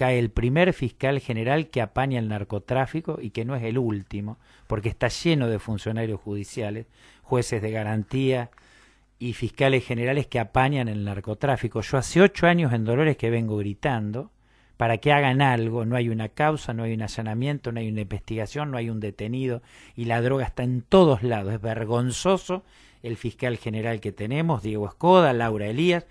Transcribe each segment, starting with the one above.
cae el primer fiscal general que apaña el narcotráfico y que no es el último, porque está lleno de funcionarios judiciales, jueces de garantía y fiscales generales que apañan el narcotráfico. Yo hace ocho años en Dolores que vengo gritando para que hagan algo, no hay una causa, no hay un allanamiento, no hay una investigación, no hay un detenido y la droga está en todos lados. Es vergonzoso el fiscal general que tenemos, Diego Escoda, Laura Elías,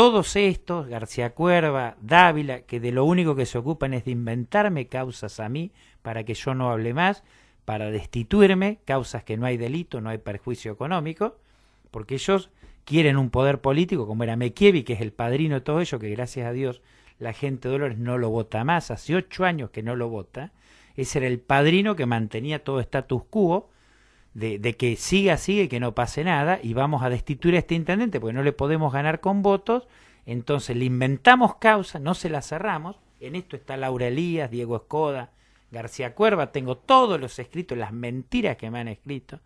todos estos, García Cuerva, Dávila, que de lo único que se ocupan es de inventarme causas a mí para que yo no hable más, para destituirme, causas que no hay delito, no hay perjuicio económico, porque ellos quieren un poder político como era Mekievi, que es el padrino de todo ello, que gracias a Dios la gente de Dolores no lo vota más, hace ocho años que no lo vota, ese era el padrino que mantenía todo status quo, de, que siga sigue que no pase nada y vamos a destituir a este intendente porque no le podemos ganar con votos, entonces le inventamos causa, no se la cerramos, en esto está Laura Elías, Diego Escoda, García Cuerva, tengo todos los escritos, las mentiras que me han escrito,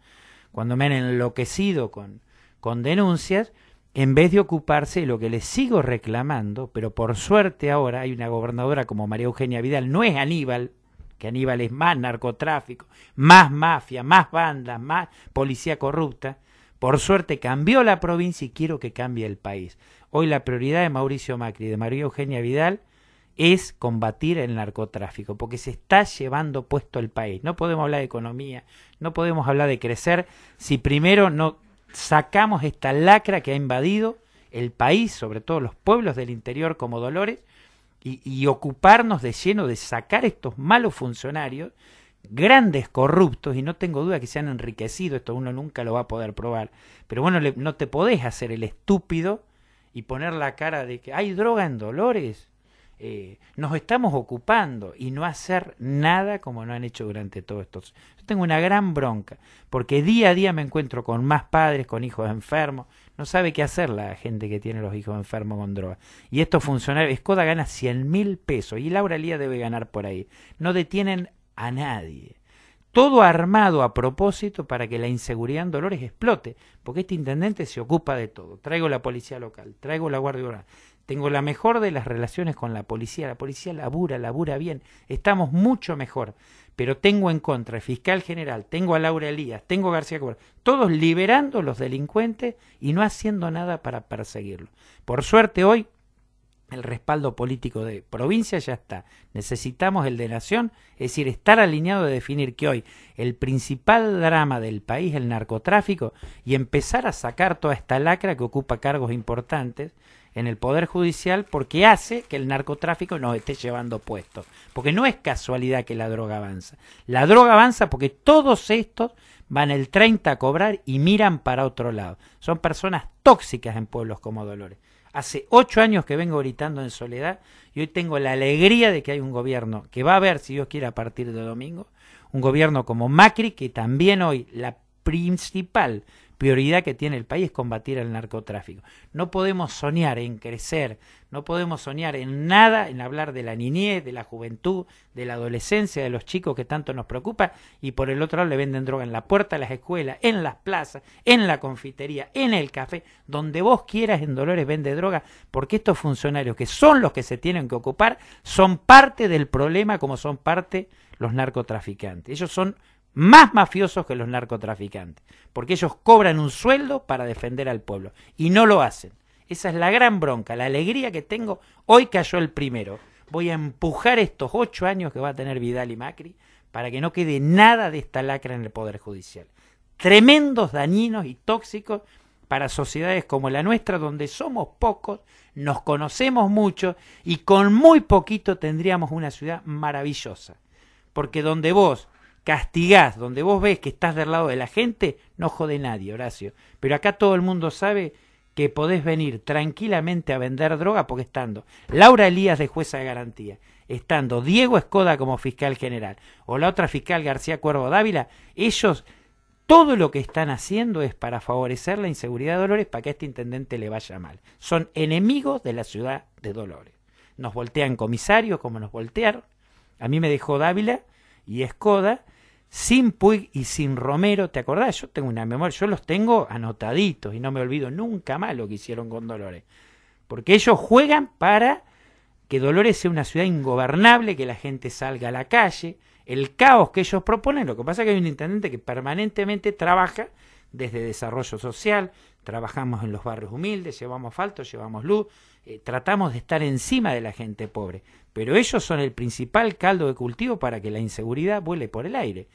cuando me han enloquecido con, con denuncias, en vez de ocuparse de lo que le sigo reclamando, pero por suerte ahora hay una gobernadora como María Eugenia Vidal, no es Aníbal, Aníbal es más narcotráfico, más mafia, más bandas, más policía corrupta. Por suerte cambió la provincia y quiero que cambie el país. Hoy la prioridad de Mauricio Macri y de María Eugenia Vidal es combatir el narcotráfico, porque se está llevando puesto el país. No podemos hablar de economía, no podemos hablar de crecer si primero no sacamos esta lacra que ha invadido el país, sobre todo los pueblos del interior como Dolores, y, ocuparnos de lleno de sacar estos malos funcionarios grandes corruptos, y no tengo duda que se han enriquecido, esto uno nunca lo va a poder probar, pero bueno, no te podés hacer el estúpido y poner la cara de que hay droga en Dolores, eh, nos estamos ocupando y no hacer nada como no han hecho durante todos esto, Yo tengo una gran bronca, porque día a día me encuentro con más padres, con hijos enfermos, no sabe qué hacer la gente que tiene los hijos enfermos con droga. Y estos funcionarios, Escoda gana 100 mil pesos y Laura Lía debe ganar por ahí. No detienen a nadie. Todo armado a propósito para que la inseguridad en Dolores explote, porque este intendente se ocupa de todo. Traigo la policía local, traigo la guardia urbana, tengo la mejor de las relaciones con la policía. La policía labura, labura bien. Estamos mucho mejor. Pero tengo en contra el fiscal general, tengo a Laura Elías, tengo a García Cobra. Todos liberando a los delincuentes y no haciendo nada para perseguirlos. Por suerte hoy el respaldo político de provincia ya está. Necesitamos el de nación, es decir, estar alineado de definir que hoy el principal drama del país es el narcotráfico y empezar a sacar toda esta lacra que ocupa cargos importantes en el Poder Judicial porque hace que el narcotráfico nos esté llevando puestos. Porque no es casualidad que la droga avanza. La droga avanza porque todos estos van el 30 a cobrar y miran para otro lado. Son personas tóxicas en pueblos como Dolores. Hace ocho años que vengo gritando en soledad y hoy tengo la alegría de que hay un gobierno que va a ver, si Dios quiere, a partir de domingo, un gobierno como Macri, que también hoy la principal prioridad que tiene el país es combatir el narcotráfico. No podemos soñar en crecer, no podemos soñar en nada, en hablar de la niñez, de la juventud, de la adolescencia, de los chicos que tanto nos preocupa y por el otro lado le venden droga en la puerta de las escuelas, en las plazas, en la confitería, en el café, donde vos quieras en Dolores vende droga, porque estos funcionarios que son los que se tienen que ocupar son parte del problema como son parte los narcotraficantes. Ellos son más mafiosos que los narcotraficantes, porque ellos cobran un sueldo para defender al pueblo y no lo hacen. Esa es la gran bronca, la alegría que tengo. Hoy cayó el primero. Voy a empujar estos ocho años que va a tener Vidal y Macri para que no quede nada de esta lacra en el Poder Judicial. Tremendos dañinos y tóxicos para sociedades como la nuestra, donde somos pocos, nos conocemos mucho y con muy poquito tendríamos una ciudad maravillosa. Porque donde vos castigás, donde vos ves que estás del lado de la gente, no jode nadie, Horacio. Pero acá todo el mundo sabe que podés venir tranquilamente a vender droga porque estando Laura Elías de jueza de garantía, estando Diego Escoda como fiscal general o la otra fiscal García Cuervo Dávila, ellos todo lo que están haciendo es para favorecer la inseguridad de Dolores para que a este intendente le vaya mal. Son enemigos de la ciudad de Dolores. Nos voltean comisarios como nos voltearon. A mí me dejó Dávila y Escoda sin Puig y sin Romero, ¿te acordás? Yo tengo una memoria, yo los tengo anotaditos y no me olvido nunca más lo que hicieron con Dolores. Porque ellos juegan para que Dolores sea una ciudad ingobernable, que la gente salga a la calle, el caos que ellos proponen. Lo que pasa es que hay un intendente que permanentemente trabaja desde desarrollo social, trabajamos en los barrios humildes, llevamos faltos, llevamos luz, eh, tratamos de estar encima de la gente pobre, pero ellos son el principal caldo de cultivo para que la inseguridad vuele por el aire.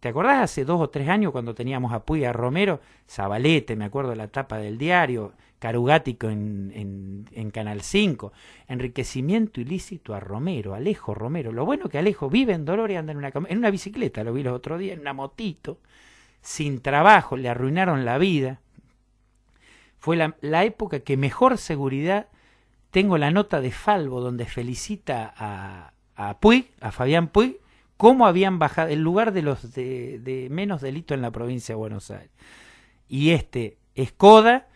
¿Te acordás hace dos o tres años cuando teníamos a Puy, a Romero, Zabalete, me acuerdo la tapa del diario, Carugático en, Canal 5, enriquecimiento ilícito a Romero, Alejo Romero. Lo bueno que Alejo vive en dolor y anda en una, en una bicicleta, lo vi los otro día en una motito, sin trabajo, le arruinaron la vida. Fue la, época que mejor seguridad tengo la nota de Falvo donde felicita a, a Puig, a Fabián Puig, cómo habían bajado el lugar de los de, menos delito en la provincia de Buenos Aires. Y este, Escoda,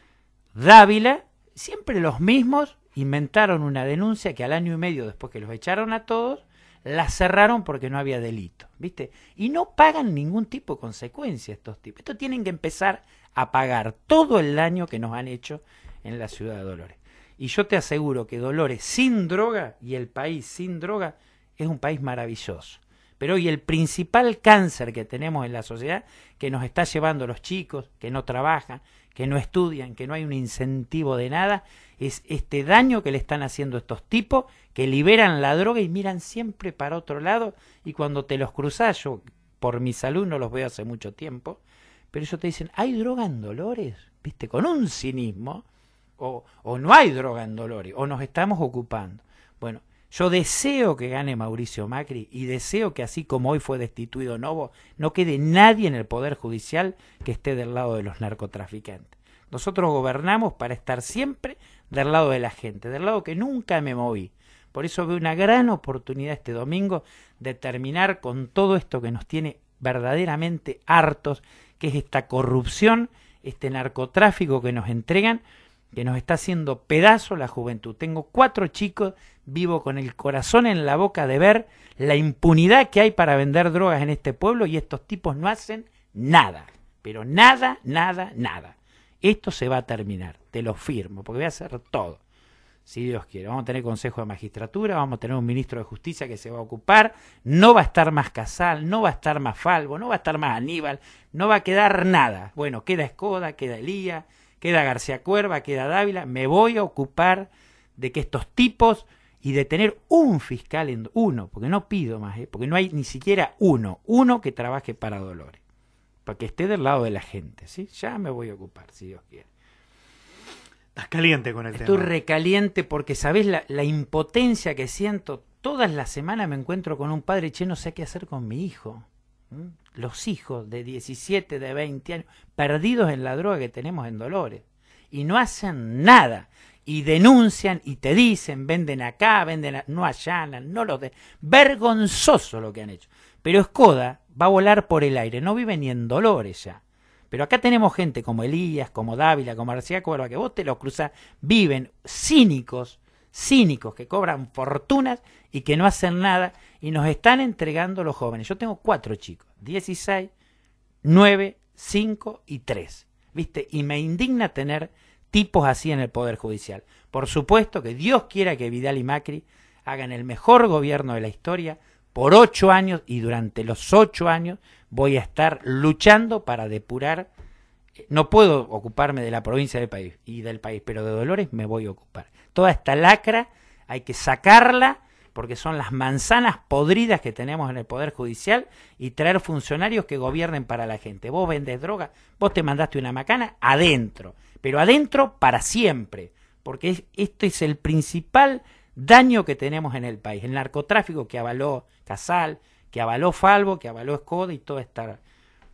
Dávila, siempre los mismos, inventaron una denuncia que al año y medio después que los echaron a todos, la cerraron porque no había delito, ¿viste? Y no pagan ningún tipo de consecuencia estos tipos. Esto tienen que empezar a pagar todo el daño que nos han hecho en la ciudad de Dolores. Y yo te aseguro que Dolores sin droga y el país sin droga es un país maravilloso. Pero hoy el principal cáncer que tenemos en la sociedad, que nos está llevando los chicos, que no trabajan, que no estudian, que no hay un incentivo de nada, es este daño que le están haciendo estos tipos que liberan la droga y miran siempre para otro lado y cuando te los cruzas, yo por mi salud no los veo hace mucho tiempo, pero ellos te dicen, ¿hay droga en Dolores? ¿Viste? Con un cinismo, o, o no hay droga en Dolores, o nos estamos ocupando. Bueno, yo deseo que gane Mauricio Macri y deseo que así como hoy fue destituido Novo, no quede nadie en el Poder Judicial que esté del lado de los narcotraficantes. Nosotros gobernamos para estar siempre del lado de la gente, del lado que nunca me moví. Por eso veo una gran oportunidad este domingo de terminar con todo esto que nos tiene verdaderamente hartos, que es esta corrupción, este narcotráfico que nos entregan, que nos está haciendo pedazo la juventud. Tengo cuatro chicos, vivo con el corazón en la boca de ver la impunidad que hay para vender drogas en este pueblo y estos tipos no hacen nada, pero nada, nada, nada. Esto se va a terminar, te lo firmo, porque voy a hacer todo si Dios quiere. Vamos a tener Consejo de Magistratura, vamos a tener un ministro de Justicia que se va a ocupar, no va a estar más Casal, no va a estar más Falvo, no va a estar más Aníbal, no va a quedar nada. Bueno, queda Escoda, queda Elía queda García Cuerva, queda Dávila, me voy a ocupar de que estos tipos y de tener un fiscal en uno, porque no pido más, ¿eh? porque no hay ni siquiera uno, uno que trabaje para Dolores, para que esté del lado de la gente, ¿sí? Ya me voy a ocupar, si Dios quiere. Estás caliente con el tema. recaliente porque, sabes la, impotencia que siento? Todas las semanas me encuentro con un padre, che, no sé qué hacer con mi hijo. ¿Mm? Los hijos de 17, de 20 años, perdidos en la droga que tenemos en Dolores. Y no hacen nada. Y denuncian y te dicen, venden acá, venden no allanan, no los... De... Vergonzoso lo que han hecho. Pero Escoda va a volar por el aire, no vive ni en Dolores ya pero acá tenemos gente como Elías, como Dávila, como García Cuerva, que vos te lo cruzas, viven cínicos, cínicos, que cobran fortunas y que no hacen nada y nos están entregando los jóvenes. Yo tengo cuatro chicos, 16, 9, 5 y 3. ¿Viste? Y me indigna tener tipos así en el Poder Judicial. Por supuesto que Dios quiera que Vidal y Macri hagan el mejor gobierno de la historia por ocho años y durante los ocho años voy a estar luchando para depurar. No puedo ocuparme de la provincia del país y del país, pero de Dolores me voy a ocupar. Toda esta lacra hay que sacarla porque son las manzanas podridas que tenemos en el Poder Judicial y traer funcionarios que gobiernen para la gente. Vos vendes droga, vos te mandaste una macana adentro, pero adentro para siempre, porque esto es el principal daño que tenemos en el país. El narcotráfico que avaló Casal, que avaló Falvo, que avaló Escoda y toda esta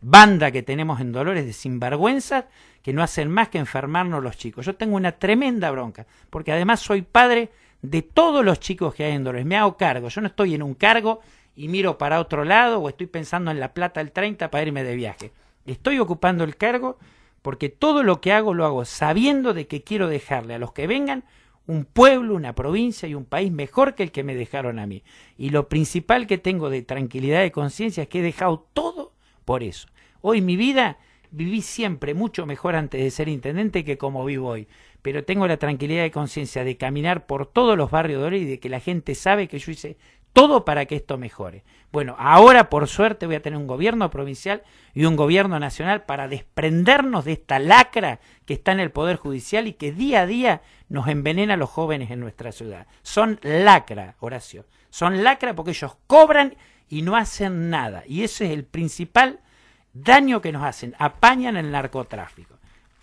banda que tenemos en Dolores de sinvergüenzas que no hacen más que enfermarnos los chicos. Yo tengo una tremenda bronca, porque además soy padre de todos los chicos que hay en Dolores. Me hago cargo, yo no estoy en un cargo y miro para otro lado o estoy pensando en la plata del 30 para irme de viaje. Estoy ocupando el cargo porque todo lo que hago lo hago sabiendo de que quiero dejarle a los que vengan un pueblo, una provincia y un país mejor que el que me dejaron a mí. Y lo principal que tengo de tranquilidad de conciencia es que he dejado todo por eso. Hoy mi vida viví siempre mucho mejor antes de ser intendente que como vivo hoy, pero tengo la tranquilidad de conciencia de caminar por todos los barrios de hoy y de que la gente sabe que yo hice todo para que esto mejore. Bueno, ahora por suerte voy a tener un gobierno provincial y un gobierno nacional para desprendernos de esta lacra que está en el Poder Judicial y que día a día nos envenena a los jóvenes en nuestra ciudad. Son lacra, Horacio. Son lacra porque ellos cobran y no hacen nada. Y ese es el principal daño que nos hacen. Apañan el narcotráfico.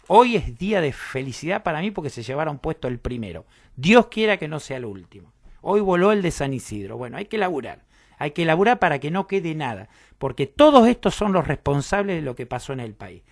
Hoy es día de felicidad para mí porque se llevaron puesto el primero. Dios quiera que no sea el último. Hoy voló el de San Isidro. Bueno, hay que laburar. Hay que laburar para que no quede nada. Porque todos estos son los responsables de lo que pasó en el país.